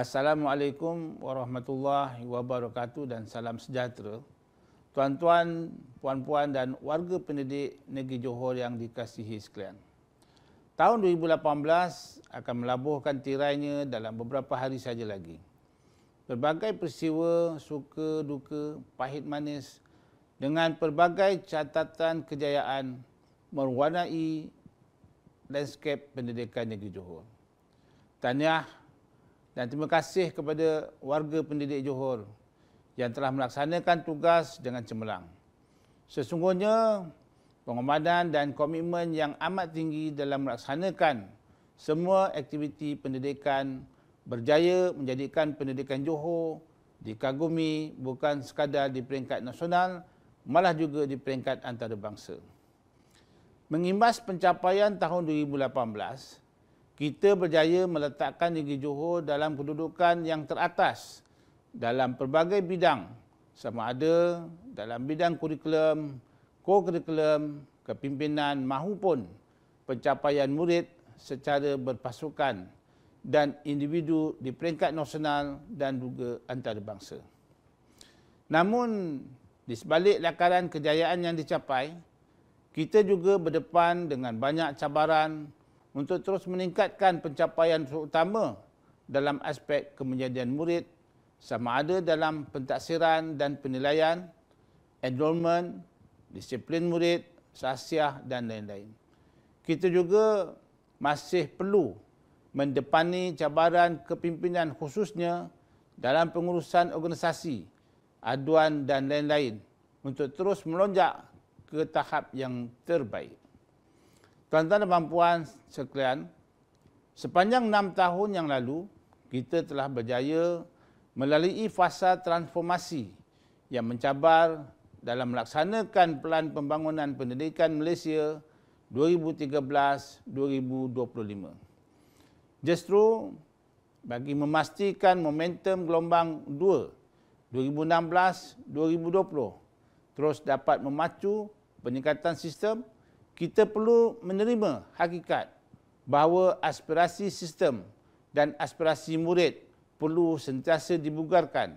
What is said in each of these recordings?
Assalamualaikum warahmatullahi wabarakatuh dan salam sejahtera. Tuan-tuan, puan-puan dan warga pendidik negeri Johor yang dikasihi sekalian. Tahun 2018 akan melabuhkan tirainya dalam beberapa hari saja lagi. Berbagai peristiwa suka, duka, pahit manis dengan pelbagai catatan kejayaan mewarnai landscape pendidikan negeri Johor. Tahniah dan terima kasih kepada warga pendidik Johor yang telah melaksanakan tugas dengan cemerlang. Sesungguhnya pengamanan dan komitmen yang amat tinggi dalam melaksanakan semua aktiviti pendidikan berjaya menjadikan pendidikan Johor dikagumi bukan sekadar di peringkat nasional malah juga di peringkat antarabangsa. Mengimbas pencapaian tahun 2018, kita berjaya meletakkan negeri Johor dalam kedudukan yang teratas dalam pelbagai bidang sama ada dalam bidang kurikulum, co-kurikulum, kepimpinan mahupun pencapaian murid secara berpasukan dan individu di peringkat nasional dan juga antarabangsa. Namun, di sebalik lakaran kejayaan yang dicapai, kita juga berdepan dengan banyak cabaran untuk terus meningkatkan pencapaian terutama dalam aspek kemenjadian murid sama ada dalam pentaksiran dan penilaian, enrolment, disiplin murid, sasiah dan lain-lain. Kita juga masih perlu mendepani cabaran kepimpinan khususnya dalam pengurusan organisasi, aduan dan lain-lain untuk terus melonjak ke tahap yang terbaik. Tuan-tuan dan perempuan sekalian, sepanjang enam tahun yang lalu, kita telah berjaya melalui fasa transformasi yang mencabar dalam melaksanakan Pelan Pembangunan Pendidikan Malaysia 2013-2025. Justru bagi memastikan momentum gelombang 2 2016-2020 terus dapat memacu peningkatan sistem kita perlu menerima hakikat bahawa aspirasi sistem dan aspirasi murid perlu sentiasa dibugarkan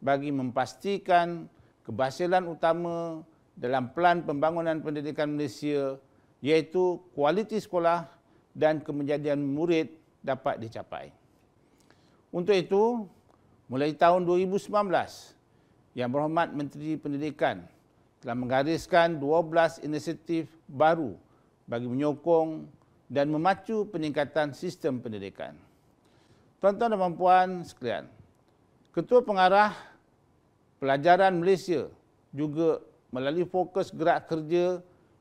bagi memastikan kebasilan utama dalam pelan pembangunan pendidikan Malaysia iaitu kualiti sekolah dan kemenjadian murid dapat dicapai. Untuk itu, mulai tahun 2019, Yang Berhormat Menteri Pendidikan telah menggariskan 12 inisiatif baru bagi menyokong dan memacu peningkatan sistem pendidikan. Tuan-tuan dan puan-puan sekalian, Ketua Pengarah Pelajaran Malaysia juga melalui fokus gerak kerja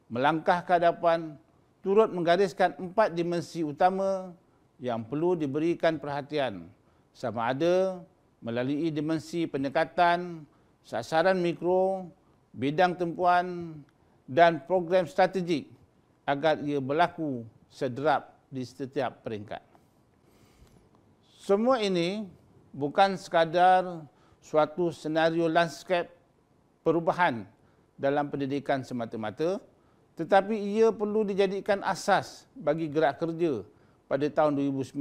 melangkah ke hadapan turut menggariskan empat dimensi utama yang perlu diberikan perhatian sama ada melalui dimensi pendekatan, sasaran mikro, bidang tempuan dan program strategik agar ia berlaku sederap di setiap peringkat. Semua ini bukan sekadar suatu senario landscape perubahan dalam pendidikan semata-mata tetapi ia perlu dijadikan asas bagi gerak kerja pada tahun 2019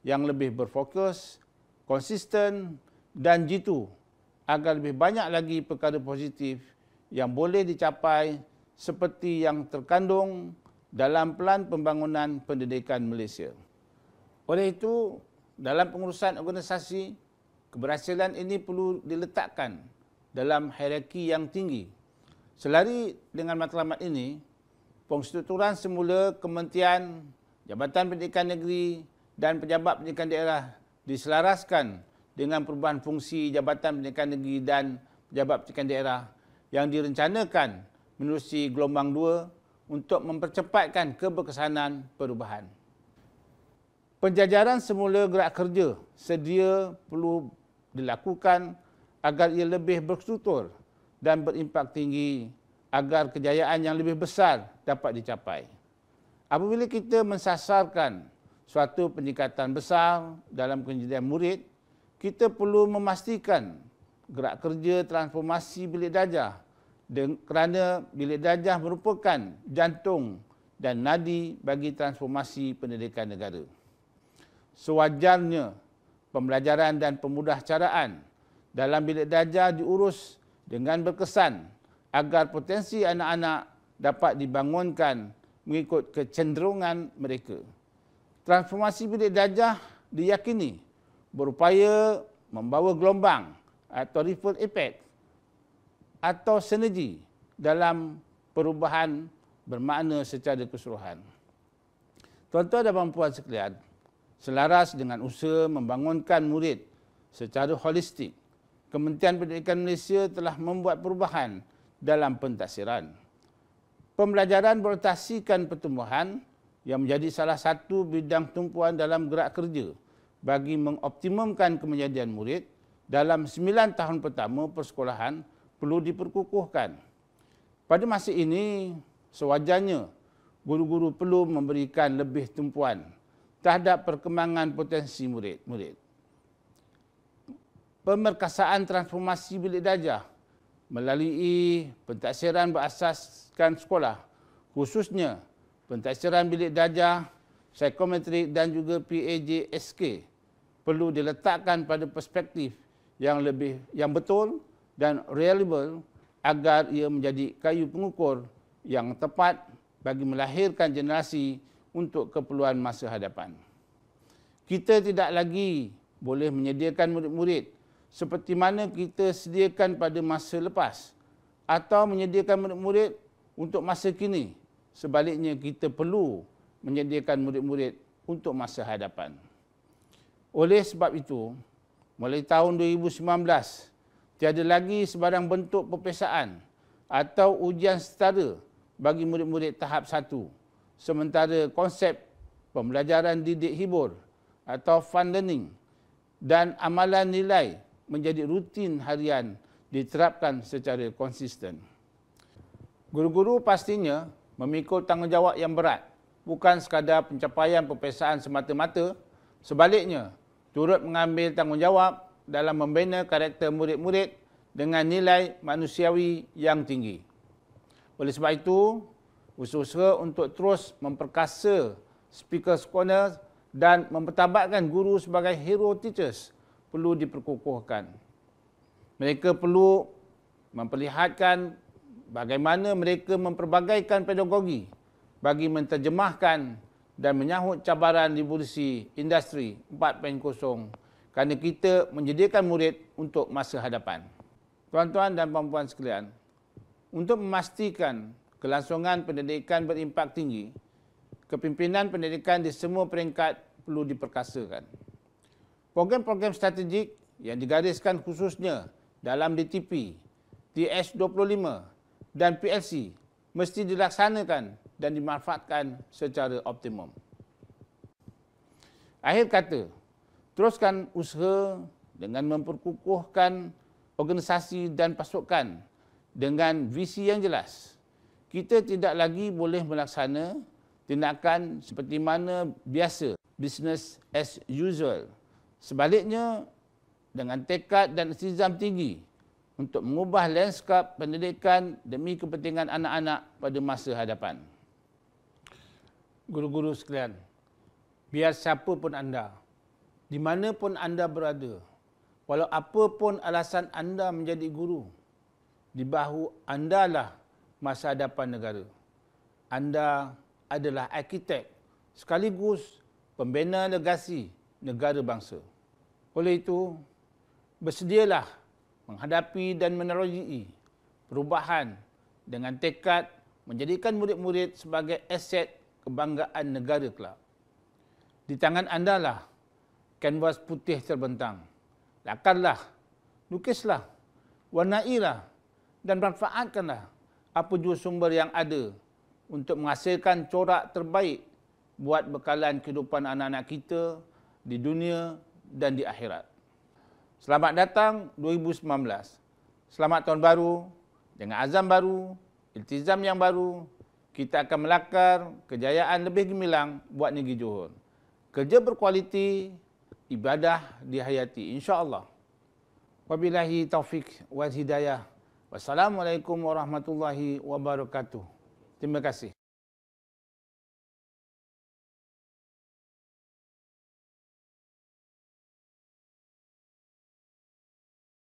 yang lebih berfokus, konsisten dan jitu agar lebih banyak lagi perkara positif yang boleh dicapai seperti yang terkandung dalam pelan pembangunan pendidikan Malaysia. Oleh itu, dalam pengurusan organisasi, keberhasilan ini perlu diletakkan dalam hierarki yang tinggi. Selari dengan matlamat ini, pengstrukturan semula Kementerian, Jabatan Pendidikan Negeri dan Pejabat Pendidikan Daerah diselaraskan dengan perubahan fungsi Jabatan Pendidikan Negeri dan Pejabat Pendidikan Daerah yang direncanakan menerusi gelombang dua untuk mempercepatkan keberkesanan perubahan. Penjajaran semula gerak kerja sedia perlu dilakukan agar ia lebih berstruktur dan berimpak tinggi agar kejayaan yang lebih besar dapat dicapai. Apabila kita mensasarkan suatu peningkatan besar dalam kejadian murid, kita perlu memastikan gerak kerja transformasi bilik darjah kerana bilik darjah merupakan jantung dan nadi bagi transformasi pendidikan negara. Sewajarnya pembelajaran dan pemudahcaraan dalam bilik darjah diurus dengan berkesan agar potensi anak-anak dapat dibangunkan mengikut kecenderungan mereka. Transformasi bilik darjah diyakini berupaya membawa gelombang atau ripple effect atau sinergi dalam perubahan bermakna secara keseluruhan. Tuan-tuan dan puan-puan sekalian, selaras dengan usaha membangunkan murid secara holistik, Kementerian Pendidikan Malaysia telah membuat perubahan dalam pentasiran. Pembelajaran berotasikan pertumbuhan yang menjadi salah satu bidang tumpuan dalam gerak kerja bagi mengoptimumkan kemenjadian murid dalam sembilan tahun pertama persekolahan perlu diperkukuhkan. Pada masa ini, sewajarnya guru-guru perlu memberikan lebih tumpuan terhadap perkembangan potensi murid-murid. Pemerkasaan transformasi bilik darjah melalui pentaksiran berasaskan sekolah, khususnya pentaksiran bilik darjah, psikometrik dan juga PAJSK perlu diletakkan pada perspektif yang lebih yang betul dan reliable agar ia menjadi kayu pengukur yang tepat bagi melahirkan generasi untuk keperluan masa hadapan. Kita tidak lagi boleh menyediakan murid-murid seperti mana kita sediakan pada masa lepas atau menyediakan murid-murid untuk masa kini. Sebaliknya kita perlu menyediakan murid-murid untuk masa hadapan. Oleh sebab itu, mulai tahun 2019 tiada lagi sebarang bentuk perpesaan atau ujian setara bagi murid-murid tahap 1 sementara konsep pembelajaran didik hibur atau fun learning dan amalan nilai menjadi rutin harian diterapkan secara konsisten guru-guru pastinya memikul tanggungjawab yang berat bukan sekadar pencapaian perpesaan semata-mata sebaliknya turut mengambil tanggungjawab dalam membina karakter murid-murid dengan nilai manusiawi yang tinggi. Oleh sebab itu, usaha-usaha untuk terus memperkasa speaker's corner dan mempertabatkan guru sebagai hero teachers perlu diperkukuhkan. Mereka perlu memperlihatkan bagaimana mereka memperbagaikan pedagogi bagi menterjemahkan dan menyahut cabaran revolusi industri 4.0 kerana kita menjadikan murid untuk masa hadapan. Tuan-tuan dan puan-puan sekalian, untuk memastikan kelangsungan pendidikan berimpak tinggi, kepimpinan pendidikan di semua peringkat perlu diperkasakan. Program-program strategik yang digariskan khususnya dalam DTP, TS25 dan PLC mesti dilaksanakan dan dimanfaatkan secara optimum. Akhir kata, teruskan usaha dengan memperkukuhkan organisasi dan pasukan dengan visi yang jelas. Kita tidak lagi boleh melaksana tindakan seperti mana biasa, business as usual. Sebaliknya, dengan tekad dan istizam tinggi, untuk mengubah landskap pendidikan demi kepentingan anak-anak pada masa hadapan. Guru-guru sekalian, biar siapa pun anda, di mana pun anda berada, walau apa pun alasan anda menjadi guru, di bahu anda lah masa hadapan negara. Anda adalah arkitek sekaligus pembina legasi negara bangsa. Oleh itu, bersedialah menghadapi dan menerusi perubahan dengan tekad menjadikan murid-murid sebagai aset kebanggaan negara kelak. Di tangan anda lah kanvas putih terbentang. Lakarlah, lukislah, warnailah dan manfaatkanlah apa jua sumber yang ada untuk menghasilkan corak terbaik buat bekalan kehidupan anak-anak kita di dunia dan di akhirat. Selamat datang 2019. Selamat tahun baru dengan azam baru, iltizam yang baru. Kita akan melakar kejayaan lebih gemilang buat negeri Johor. Kerja berkualiti, ibadah dihayati insya-Allah. Wabillahi taufik wa hidayah. Wassalamualaikum warahmatullahi wabarakatuh. Terima kasih.